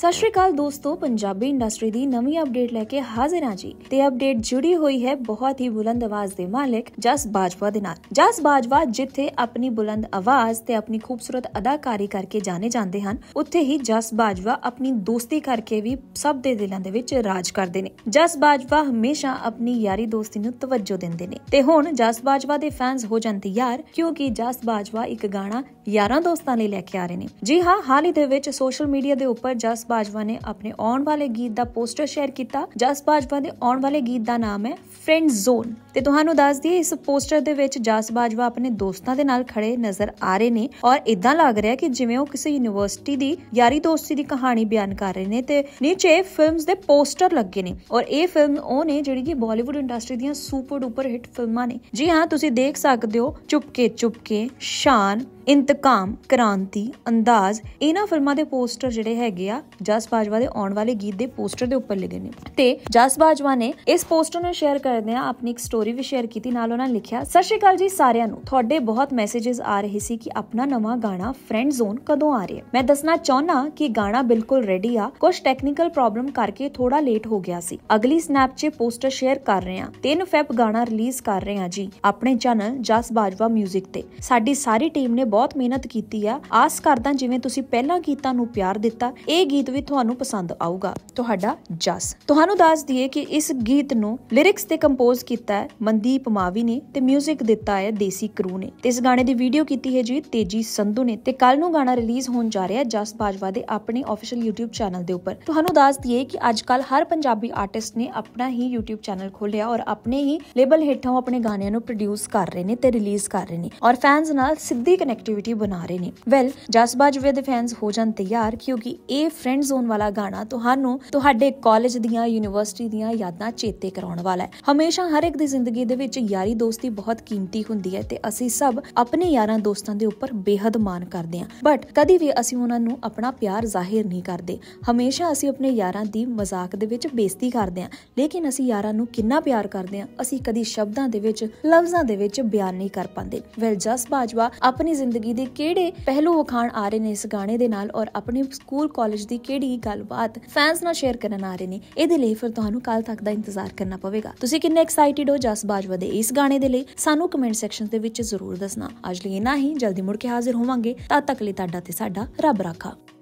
ਸਤਿ ਸ਼੍ਰੀ ਅਕਾਲ ਦੋਸਤੋ ਪੰਜਾਬੀ ਇੰਡਸਟਰੀ ਦੀ ਨਵੀਂ ਅਪਡੇਟ ਲੈ ਕੇ ਹਾਜ਼ਰ ਹਾਂ ਜੀ ਤੇ ਅਪਡੇਟ ਜੁੜੀ ਹੋਈ ਹੈ ਬਹੁਤ ਹੀ ਬੁਲੰਦ ਆਵਾਜ਼ ਦੇ ਮਾਲਕ ਜਸ ਬਾਜਵਾ ਦੇ ਨਾਲ ਜਸ ਬਾਜਵਾ ਜਿੱਥੇ ਆਪਣੀ ਬੁਲੰਦ ਆਵਾਜ਼ ਤੇ ਆਪਣੀ ਖੂਬਸੂਰਤ ਅਦਾਕਾਰੀ ਕਰਕੇ ਜਾਣੇ ਜਾਂਦੇ ਹਨ ਉੱਥੇ ਹੀ ਜਸ ਬਾਜਵਾ ਆਪਣੀ ਦੋਸਤੀ ਕਰਕੇ ਵੀ ਸਭ ਦੇ ਦਿਲਾਂ ਦੇ ਵਿੱਚ ਰਾਜ ਕਰਦੇ ਨੇ ਜਸ ਬਾਜਵਾ ਹਮੇਸ਼ਾ ਆਪਣੀ ਯਾਰੀ ਦੋਸਤੀ ਨੂੰ ਤਵੱਜੋ ਦਿੰਦੇ ਨੇ ਤੇ ਹੁਣ ਜਸ ਬਾਜਵਾ ਦੇ ਫੈਨਸ ਹੋ ਜਾਂਦੇ ਯਾਰ ਕਿਉਂਕਿ ਜਸ ਬਾਜਵਾ ਇੱਕ ਗਾਣਾ ਯਾਰਾਂ ਦੋਸਤਾਂ ਲਈ ਲੈ ਕੇ ਆ ਰਹੇ ਨੇ ਜੀ ਹਾਂ ਹਾਲ ਹੀ ਦੇ ਵਿੱਚ ਸੋਸ਼ਲ ਮੀਡੀਆ ਦੇ ਉੱਪਰ ਜਸ ਬਾਜਵਾ ਨੇ ਆਪਣੇ ਆਉਣ ਵਾਲੇ ਗੀਤ ਦਾ ਪੋਸਟਰ ਸ਼ੇਅਰ ਕੀਤਾ ਜਸ ਬਾਜਵਾ ਦੇ ਆਉਣ ਵਾਲੇ ਗੀਤ ਦਾ ਨਾਮ ਹੈ ਫਰੈਂਡ ਜ਼ੋਨ ਤੇ ਤੁਹਾਨੂੰ ਦੱਸ ਦਈਏ ਇਸ ਪੋਸਟਰ ਦੇ ਵਿੱਚ ਜਸ ਬਾਜਵਾ ਆਪਣੇ ਦੋਸਤਾਂ ਦੇ ਨਾਲ ਖੜੇ ਨਜ਼ਰ ਆ ਰਹੇ ਨੇ ਔਰ ਇਦਾਂ ਲੱਗ ਰਿਹਾ ਕਿ ਜਿਵੇਂ ਉਹ ਕਿਸੇ ਯੂਨੀਵਰਸਿਟੀ ਦੀ ਯਾਰੀ ਦੋਸਤੀ ਦੀ ਕਹਾਣੀ ਬਿਆਨ ਕਰ ਰਹੇ ਨੇ ਤੇ ਨੀਚੇ ਫਿਲਮਸ ਦੇ ਪੋਸਟਰ ਲੱਗੇ ਨੇ ਔਰ ਇਹ ਫਿਲਮ ਉਹ ਨੇ ਜਿਹੜੀ ਕਿ ਬਾਲੀਵੁੱਡ ਇੰਡਸਟਰੀ ਦੀਆਂ ਸੁਪਰ ਡੂਪਰ ਹਿੱਟ ਫਿਲਮਾਂ ਨੇ ਜੀ ਹਾਂ ਤੁਸੀਂ ਦੇਖ ਸਕਦੇ ਹੋ ਚੁਪਕੇ ਚੁਪਕੇ ਸ਼ਾਨ ਇੰਤਕਾਮ ਕ੍ਰਾਂਤੀ ਅੰਦਾਜ਼ ਇਹਨਾਂ ਫਿਲਮਾਂ ਦੇ ਪੋਸਟਰ ਜਿਹੜੇ ਹੈਗੇ ਆ ਜਸ ਬਾਜਵਾ ਦੇ ਆਉਣ ਵਾਲੇ ਗੀਤ ਦੇ ਪੋਸਟਰ ਦੇ ਉੱਪਰ ਲੱਗੇ ਨੇ ਤੇ ਜਸ ਬਾਜਵਾ ਨੇ ਇਸ ਪੋਸਟਰ ਨੂੰ ਸ਼ੇਅਰ ਕਰਦੇ ਆ ਆਪਣੀ ਇੱਕ ਸਟੋਰੀ ਵੀ ਸ਼ੇਅਰ ਕੀਤੀ ਨਾਲ ਉਹਨਾਂ ਲਿਖਿਆ ਸਤਿ ਸ਼੍ਰੀ ਅਕਾਲ ਜੀ ਸਾਰਿਆਂ ਨੂੰ ਤੁਹਾਡੇ ਬਹੁਤ ਮੈਸੇजेस ਆ ਰਹੇ ਸੀ ਕਿ ਆਪਣਾ ਨਵਾਂ ਗਾਣਾ ਫਰੈਂਡ ਜ਼ੋਨ ਕਦੋਂ ਆ ਰਿਹਾ ਮੈਂ ਦੱਸਣਾ ਚਾਹੁੰਨਾ ਕਿ ਗਾਣਾ ਬਿਲਕੁਲ ਰੈਡੀ ਆ ਕੁਝ ਟੈਕਨੀਕਲ ਪ੍ਰੋਬਲਮ ਕਰਕੇ ਥੋੜਾ ਲੇਟ ਹੋ ਗਿਆ ਸੀ ਅਗਲੀ ਸਨੈਪ 'ਚ ਪੋਸਟਰ ਸ਼ੇਅਰ ਕਰ ਰਹੇ ਆ 3 ਫੈਬ ਗਾਣਾ ਰਿਲੀਜ਼ ਕਰ ਰਹੇ ਆ ਜੀ ਆਪਣੇ ਚੈਨਲ ਜਸ ਬਾਜਵਾ 뮤직 ਤੇ ਸਾਡੀ ਸਾਰੀ ਟੀਮ ਨੇ ਬਹੁਤ ਮਿਹਨਤ ਕੀਤੀ ਆ ਆਸ ਕਰਦਾ ਜਿਵੇਂ ਤੁਸੀਂ ਪਹਿਲਾਂ ਗੀਤਾਂ ਨੂੰ ਪਿਆਰ ਦਿੱਤਾ ਇਹ ਗੀਤ ਵੀ ਤੁਹਾਨੂੰ ਪਸੰਦ ਆਊਗਾ ਤੁਹਾਡਾ ਜਸ ਤੁਹਾਨੂੰ ਦੱਸ ਦਈਏ ਕਿ ਇਸ ਗੀਤ ਨੂੰ ਲਿਰਿਕਸ ਤੇ ਕੰਪੋਜ਼ ਕੀਤਾ ਹੈ ਮਨਦੀਪ ਮਾਵੀ ਨੇ ਤੇ 뮤직 ਦਿੱਤਾ ਹੈ ਦੇਸੀ ਕਰੂ ਨੇ ਤੇ ਇਸ ਗਾਣੇ ਦੀ ਵੀਡੀਓ ਕੀਤੀ ਹੈ ਜੀ ਤੇਜੀ ਸੰਧੂ ਨੇ ਤੇ ਕੱਲ ਨੂੰ ਗਾਣਾ ਰਿਲੀਜ਼ ਹੋਣ ਜਾ ਰਿਹਾ ਹੈ ਜਸ ਬਾਜਵਾ ਦੇ ਆਪਣੇ ਅਫੀਸ਼ੀਅਲ YouTube ਚੈਨਲ ਦੇ ਉੱਪਰ ਤੁਹਾਨੂੰ ਦੱਸ ਦਈਏ ਕਿ ਅੱਜ ਕੱਲ ਹਰ ਪੰਜਾਬੀ ਆਰਟਿਸਟ ਨੇ ਆਪਣਾ ਹੀ YouTube ਚੈਨਲ ਖੋਲਿਆ ਔਰ ਆਪਣੇ ਹੀ ਲੇਬਲ ਹੇਠਾਂ ਆਪਣੇ ਗਾਣਿਆਂ ਨੂੰ ਪ੍ਰੋਡਿਊਸ ਕਰ ਰਹੇ ਨੇ ਤੇ ਰਿਲੀਜ਼ ਕਰ ਰਹੇ ਨੇ ਔਰ ਫੈਨਸ ਨਾਲ ਸਿੱਧੀ ਕਨੈਕਟ ਐਕਟੀਵਿਟੀ ਬਣਾ ਰਹੇ ਨੇ ਵੈਲ ਜਸਬਾਜ ਵੇ ਦੇ ਫੈਨਸ ਹੋ ਜਾਣ ਤਿਆਰ ਕਿਉਂਕਿ ਇਹ ਫਰੈਂਡ ਜ਼ੋਨ ਵਾਲਾ ਗਾਣਾ ਤੁਹਾਨੂੰ ਤੁਹਾਡੇ ਕਾਲਜ ਦੀਆਂ ਯੂਨੀਵਰਸਿਟੀ ਦੀਆਂ ਯਾਦਾਂ ਚੇਤੇ ਕਰਾਉਣ ਵਾਲਾ ਹੈ ਹਮੇਸ਼ਾ ਹਰ ਇੱਕ ਦੀ ਜ਼ਿੰਦਗੀ ਦੇ ਵਿੱਚ ਯਾਰੀ ਦੋਸਤੀ ਬਹੁਤ ਕੀਮਤੀ ਹੁੰਦੀ ਹੈ ਤੇ ਅਸੀਂ ਸਭ ਆਪਣੇ ਯਾਰਾਂ ਦੋਸਤਾਂ ਦੇ ਉੱਪਰ ਬੇਹੱਦ ਮਾਣ ਕਰਦੇ ਹਾਂ ਬਟ ਕਦੀ ਵੀ ਅਸੀਂ ਉਹਨਾਂ ਨੂੰ ਆਪਣਾ ਪਿਆਰ ਜ਼ਾਹਿਰ ਨਹੀਂ ਕਰਦੇ ਹਮੇਸ਼ਾ ਅਸੀਂ ਆਪਣੇ ਯਾਰਾਂ ਦੀ ਮਜ਼ਾਕ ਦੇ ਵਿੱਚ ਬੇਇੱਜ਼ਤੀ ਕਰਦੇ ਹਾਂ ਲੇਕਿਨ ਅਸੀਂ ਯਾਰਾਂ ਨੂੰ ਕਿੰਨਾ ਪਿਆਰ ਕਰਦੇ ਹਾਂ ਅਸੀਂ ਕਦੀ ਸ਼ਬਦਾਂ ਦੇ ਵਿੱਚ ਲਫ਼ਜ਼ਾਂ ਦੇ ਵਿੱਚ ਬਿਆਨ ਨਹੀਂ ਕਰ ਪਾਉਂਦੇ ਵੈਲ ਜਸ ਬਾਜਵਾ ਆਪਣੀ ਜ਼ਿੰਦਗੀ ਦੇ ਕਿਹੜੇ ਪਹਿਲੂ ਵਖਾਣ ਆ ਰਹੇ ਨੇ ਇਸ ਗਾਣੇ ਦੇ ਨਾਲ ਔਰ ਆਪਣੇ ਸਕੂਲ ਕਾਲਜ ਦੀ ਕਿਹੜੀ ਗੱਲਬਾਤ ਫੈਨਸ ਨਾਲ ਸ਼ੇਅਰ ਕਰਨ ਆ ਰਹੇ ਨੇ ਇਹਦੇ ਲਈ ਫਿਰ ਤੁਹਾਨੂੰ ਕੱਲ ਤੱਕ ਦਾ ਇੰਤਜ਼ਾਰ ਕਰਨਾ ਪਵੇਗਾ ਤੁਸੀਂ ਕਿੰਨੇ ਐਕਸਾਈਟਿਡ ਹੋ ਜਸ ਬਾਜਵਾ ਦੇ ਇਸ ਗਾਣੇ ਦੇ ਲਈ ਸਾਨੂੰ ਕਮੈਂਟ ਸੈਕਸ਼ਨ ਦੇ ਵਿੱਚ ਜ਼ਰੂਰ ਦੱਸਣਾ ਅੱਜ ਲਈ ਇਨਾ ਹੀ ਜਲਦੀ ਮੁੜ ਕੇ ਹਾਜ਼ਰ ਹੋਵਾਂਗੇ ਤਦ ਤੱਕ ਲਈ ਤੁਹਾਡਾ ਤੇ ਸਾਡਾ ਰੱਬ ਰਾਖਾ